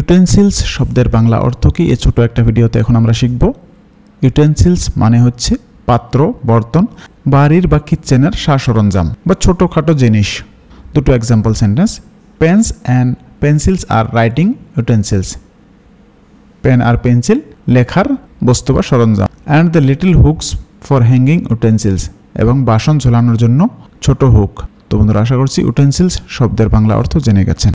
utensils শব্দের বাংলা অর্থ কি এ ছোট একটা ভিডিওতে এখন আমরা শিখব ইউটেন্সিলস মানে হচ্ছে পাত্র বর্তন বাড়ির বা কিচেনের সরঞ্জাম বা ছোটোখাটো জিনিস দুটো example sentence pens and pencils আর রাইটিং ইউটেন্সিলস পেন আর পেন্সিল লেখার বস্তু বা সরঞ্জাম and the little hooks for hanging utensils এবং বাসন ঝোলানোর জন্য ছোট হুক তো বন্ধুরা আশা করছি ইউটেন্সিলস শব্দের বাংলা অর্থ জেনে গেছেন